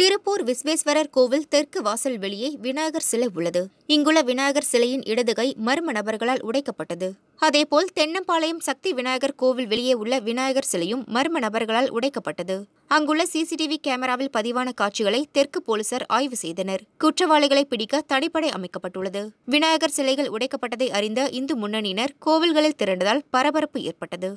திருப்பூர் விஸ்வேஸ்வரர் கோவில் தெற்கு வாசல் வெளியே விநாயகர் சிலை உள்ளது இங்குள்ள விநாயகர் சிலையின் இடதுகை மர்ம நபர்களால் உடைக்கப்பட்டது அதேபோல் தென்னம்பாளையம் சக்தி விநாயகர் கோவில் வெளியே உள்ள விநாயகர் சிலையும் மர்ம நபர்களால் உடைக்கப்பட்டது அங்குள்ள சிசிடிவி கேமராவில் பதிவான காட்சிகளை தெற்கு போலீசார் ஆய்வு செய்தனர் குற்றவாளிகளை பிடிக்க தடைப்படை அமைக்கப்பட்டுள்ளது விநாயகர் சிலைகள் உடைக்கப்பட்டதை அறிந்த இந்து முன்னணியினர் கோவில்களில் திரண்டதால் பரபரப்பு ஏற்பட்டது